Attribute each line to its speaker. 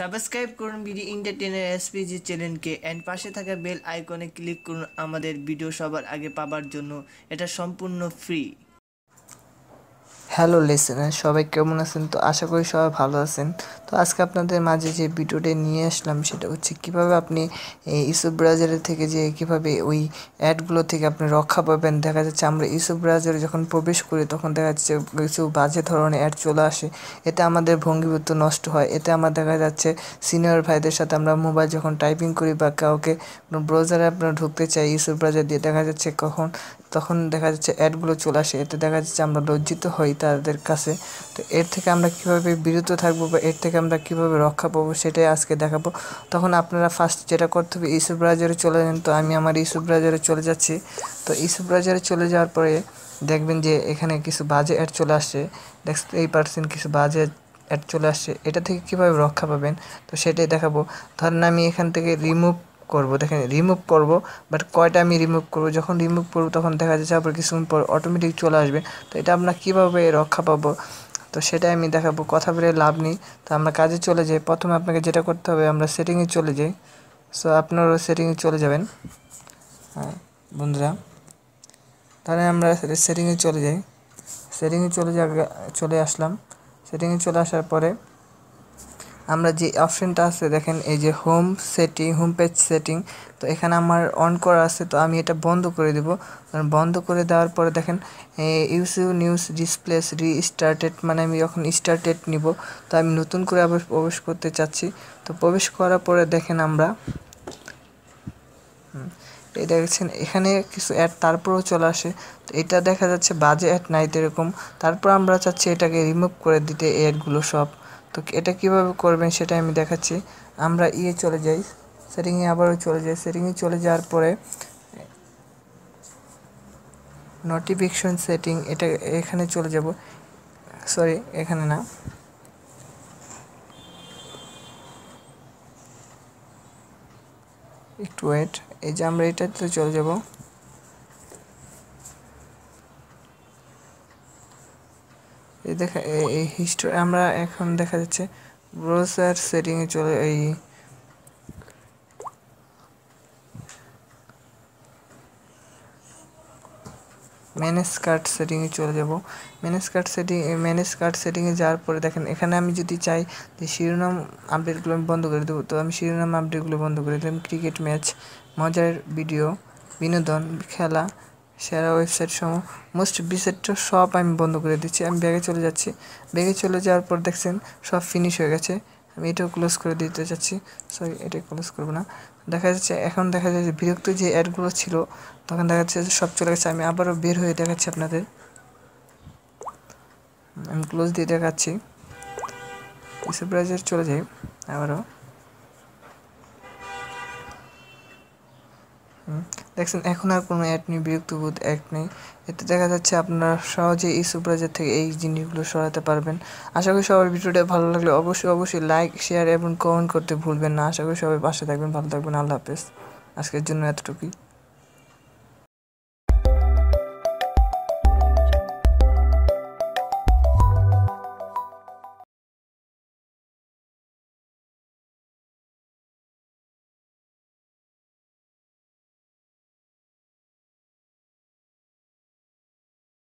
Speaker 1: subscribe করুন BD ইন্টারটেনের SPG চ্যানেলকে অ্যান্ড পাশে থাকা বেল আইকনে ক্লিক করুন আমাদের ভিডিও সবার আগে পাবার জন্য এটা সম্পূর্ণ ফ্রি হ্যালো লেসেনার সবাই কেমন আছেন তো আশা করি সবাই ভালো আছেন তো আজকে আপনাদের মাঝে যে ভিডিওটি নিয়ে আসলাম সেটা হচ্ছে কিভাবে আপনি ইউসুফ ব্রাউজারের থেকে যে কিভাবে ওই অ্যাডগুলো থেকে আপনি রক্ষা পাবেন দেখা যাচ্ছে আমরা ইউসুফ ব্রাউজারে যখন প্রবেশ করি তখন দেখা যাচ্ছে কিছু বাজে ধরনের অ্যাড চলে আসে এতে আমাদের ভঙ্গিভূত নষ্ট হয় এতে আমার দেখা যাচ্ছে সিনিয়র ভাইদের সাথে আমরা মোবাইল যখন টাইপিং করি বা কাউকে ব্রাউজারে আপনার ঢুকতে চাই ইউসুফ ব্রাউজার দিয়ে দেখা যাচ্ছে কখন তখন দেখা যাচ্ছে অ্যাডগুলো চলে আসে এতে দেখা যাচ্ছে আমরা লজ্জিত হই তাদের কাছে তো এর থেকে আমরা কিভাবে বিরত থাকবো বা এর থেকে আমরা কিভাবে রক্ষা পাবো সেটাই আজকে দেখাবো তখন আপনারা ফার্স্ট যেটা করতে হবে ইসু ব্রাউজারে চলে যান তো আমি আমার ইসু ব্রাউজারে চলে যাচ্ছি তো ইসু ব্রাউজারে চলে যাওয়ার পরে দেখবেন যে এখানে কিছু বাজে অ্যাড চলে আসছে দেখ এই পার্সেন্ট কিছু বাজে অ্যাড চলে আসছে এটা থেকে কিভাবে রক্ষা পাবেন তো সেটাই দেখাবো ধরেন আমি এখান থেকে রিমুভ করব দেখেন রিমুভ করব বাট কয়টা আমি রিমুভ করব যখন রিমুভ করব তখন দেখা যাচ্ছে আবার কিছুক্ষণ পর অটোমেটিক চলে আসবে তো এটা আমরা কীভাবে রক্ষা পাব তো সেটাই আমি দেখাবো কথা বলে লাভ নেই তো আমরা কাজে চলে যাই প্রথমে আপনাকে যেটা করতে হবে আমরা সেটিংয়ে চলে যাই সো আপনারও সেটিংয়ে চলে যাবেন হ্যাঁ বন্ধুরা তাহলে আমরা সেটিংয়ে চলে যাই সেটিংয়ে চলে যা চলে আসলাম সেটিংয়ে চলে আসার পরে আমরা যে অপশানটা আছে দেখেন এই যে home setting home page setting তো এখানে আমার অন করা আছে তো আমি এটা বন্ধ করে দেব বন্ধ করে দেওয়ার পরে দেখেন ইউসিউ নিউজ ডিসপ্লেস রিস্টার্টেড মানে আমি যখন স্টার্টেড নিব তো আমি নতুন করে আবার প্রবেশ করতে চাচ্ছি তো প্রবেশ করার পরে দেখেন আমরা এই দেখছেন এখানে কিছু অ্যাড তারপরেও চলে আসে তো এটা দেখা যাচ্ছে বাজে অ্যাড নাই এরকম তারপর আমরা চাচ্ছি এটাকে রিমুভ করে দিতে এই অ্যাডগুলো সব তো এটা কিভাবে করবেন সেটা আমি দেখাচ্ছি আমরা ইয়ে চলে যাই সেটিংয়ে আবারও চলে যাই সেটিংয়ে চলে যাওয়ার পরে নোটিফিকেশন সেটিং এটা এখানে চলে যাব সরি এখানে না একটু ওয়েট এই যে আমরা এটাতে চলে যাব এই দেখা এই হিস্টোরি আমরা এখন দেখা যাচ্ছে ব্রোসার সেটিংয়ে চলে এই ম্যানেজ কার্ড সেটিংয়ে চলে যাব manage card setting manage card সেটিংয়ে যাওয়ার পরে দেখেন এখানে আমি যদি চাই যে শিরোনাম আপডেটগুলো আমি বন্ধ করে দেবো তো আমি শিরোনাম আপডেটগুলো বন্ধ করে দিলাম ক্রিকেট ম্যাচ মজার ভিডিও বিনোদন খেলা সেরা ওয়েবসাইট সমূহ মোস্ট বিসেটটা সব আমি বন্ধ করে দিচ্ছি আমি ব্যাগে চলে যাচ্ছি ব্যাগে চলে যাওয়ার পর দেখছেন সব ফিনিশ হয়ে গেছে আমি এটাও ক্লোজ করে দিতে চাচ্ছি সরি এটা ক্লোজ করবো না দেখা যাচ্ছে এখন দেখা যাচ্ছে বিরক্ত যে অ্যাডগুলো ছিল তখন দেখা যাচ্ছে সব চলে গেছে আমি আবারও বের হয়ে দেখাচ্ছি আপনাদের আমি ক্লোজ দিয়ে দেখাচ্ছি সারপ্রাইজের চলে যাই আবারও দেখছেন এখন আর কোনো অ্যাড নেই বিরক্তিবোধ অ্যাড নেই এতে দেখা যাচ্ছে আপনারা সহজে এই সুপারজার থেকে এই জিনিসগুলো সরাতে পারবেন আশা করি সবার ভিডিওটা ভালো লাগলে অবশ্যই অবশ্যই লাইক শেয়ার এবং কমেন্ট করতে ভুলবেন না আশা করি সবাই পাশে থাকবেন ভালো থাকবেন আল্লাহ হাফেজ আজকের জন্য এতটুকুই